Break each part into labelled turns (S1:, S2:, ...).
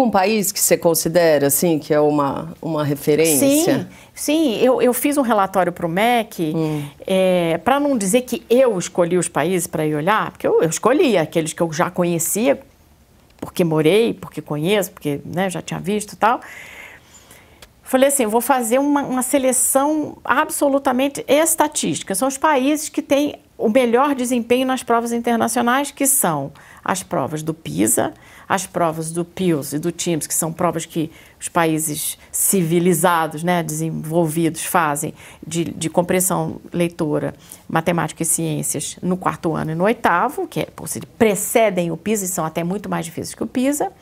S1: algum país que você considera, assim, que é uma, uma referência? Sim, sim. Eu, eu fiz um relatório para o MEC, hum. é, para não dizer que eu escolhi os países para ir olhar, porque eu, eu escolhi aqueles que eu já conhecia, porque morei, porque conheço, porque né, já tinha visto e tal. Falei assim, vou fazer uma, uma seleção absolutamente estatística. São os países que têm o melhor desempenho nas provas internacionais, que são as provas do PISA, as provas do PIUS e do TIMS, que são provas que os países civilizados, né, desenvolvidos, fazem de, de compreensão leitora, matemática e ciências no quarto ano e no oitavo, que é, seja, precedem o PISA e são até muito mais difíceis que o PISA,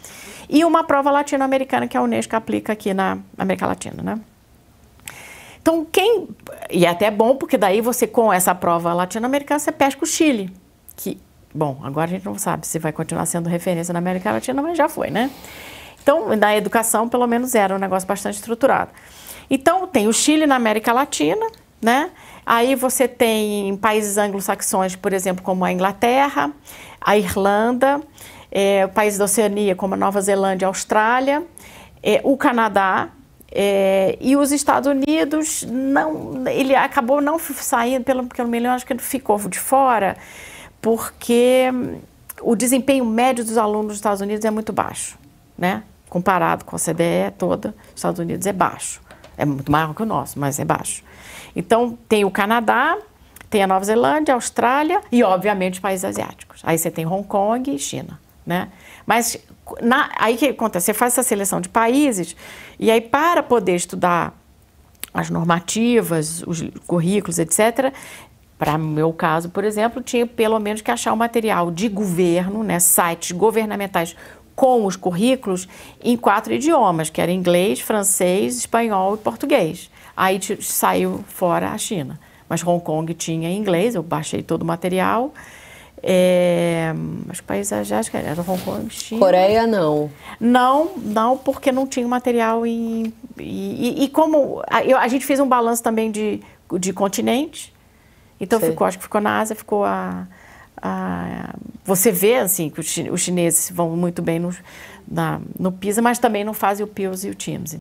S1: e uma prova latino-americana que a Unesco aplica aqui na América Latina, né? Então, quem. E é até bom, porque daí você, com essa prova latino-americana, você pesca o Chile. Que, bom, agora a gente não sabe se vai continuar sendo referência na América Latina, mas já foi, né? Então, na educação, pelo menos era um negócio bastante estruturado. Então, tem o Chile na América Latina, né? Aí você tem países anglo-saxões, por exemplo, como a Inglaterra, a Irlanda, é, eh, países da Oceania, como a Nova Zelândia, e Austrália, é, o Canadá, é, e os Estados Unidos não, ele acabou não saindo pelo menos eu me lembro, acho que ele ficou de fora porque hum, o desempenho médio dos alunos dos Estados Unidos é muito baixo, né? Comparado com a CBE toda, os Estados Unidos é baixo. É muito maior que o nosso, mas é baixo. Então, tem o Canadá, tem a Nova Zelândia, a Austrália e, obviamente, os países asiáticos. Aí você tem Hong Kong e China. Né? Mas na, aí que acontece? Você faz essa seleção de países e aí para poder estudar as normativas, os currículos, etc., para meu caso, por exemplo, tinha pelo menos que achar o um material de governo, né, sites governamentais com os currículos em quatro idiomas, que era inglês, francês, espanhol e português. Aí saiu fora a China. Mas Hong Kong tinha inglês, eu baixei todo o material. É, as países asiáticos eram Hong Kong, China. Coreia não. Não, não, porque não tinha material em. E, e, e como a, eu, a, gente fez um balanço também de, de continente, então ficou, acho que ficou na Ásia, ficou a. a você vê assim que os, chineses vão muito bem no, na, no PISA, mas também não fazem o PIOS e o TIMS.